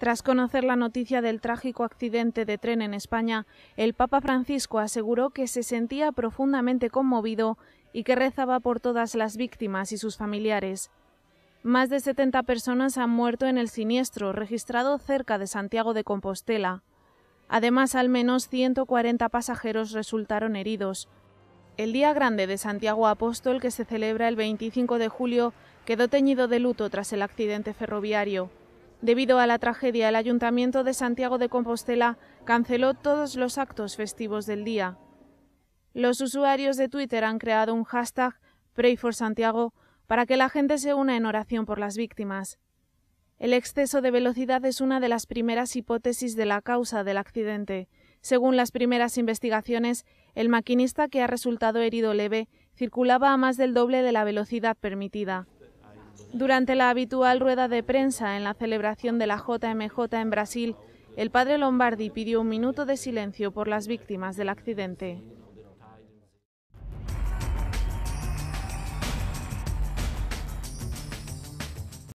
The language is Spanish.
Tras conocer la noticia del trágico accidente de tren en España, el Papa Francisco aseguró que se sentía profundamente conmovido y que rezaba por todas las víctimas y sus familiares. Más de 70 personas han muerto en el siniestro registrado cerca de Santiago de Compostela. Además, al menos 140 pasajeros resultaron heridos. El Día Grande de Santiago Apóstol, que se celebra el 25 de julio, quedó teñido de luto tras el accidente ferroviario. Debido a la tragedia, el Ayuntamiento de Santiago de Compostela canceló todos los actos festivos del día. Los usuarios de Twitter han creado un hashtag PrayForSantiago, para que la gente se una en oración por las víctimas. El exceso de velocidad es una de las primeras hipótesis de la causa del accidente. Según las primeras investigaciones, el maquinista que ha resultado herido leve circulaba a más del doble de la velocidad permitida. Durante la habitual rueda de prensa en la celebración de la JMJ en Brasil, el padre Lombardi pidió un minuto de silencio por las víctimas del accidente.